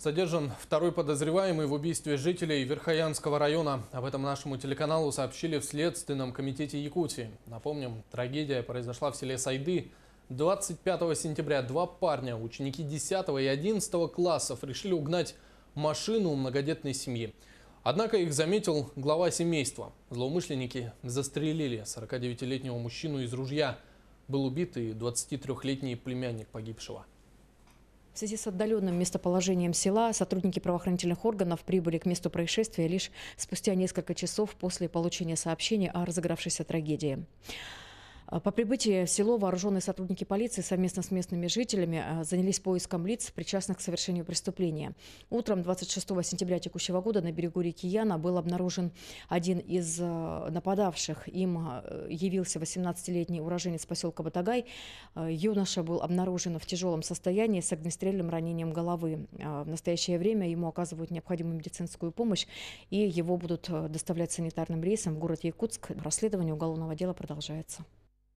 Задержан второй подозреваемый в убийстве жителей Верхоянского района. Об этом нашему телеканалу сообщили в Следственном комитете Якутии. Напомним, трагедия произошла в селе Сайды. 25 сентября два парня, ученики 10 и 11 классов, решили угнать машину многодетной семьи. Однако их заметил глава семейства. Злоумышленники застрелили 49-летнего мужчину из ружья. Был убит и 23-летний племянник погибшего. В связи с отдаленным местоположением села сотрудники правоохранительных органов прибыли к месту происшествия лишь спустя несколько часов после получения сообщения о разыгравшейся трагедии. А, по прибытии в село вооруженные сотрудники полиции совместно с местными жителями а, занялись поиском лиц, причастных к совершению преступления. Утром 26 сентября текущего года на берегу реки Яна был обнаружен один из а, нападавших. Им явился 18-летний уроженец поселка Батагай. Юноша был обнаружен в тяжелом состоянии с огнестрельным ранением головы. В настоящее время ему оказывают необходимую медицинскую помощь и его будут доставлять санитарным рейсом в город Якутск. Расследование уголовного дела продолжается.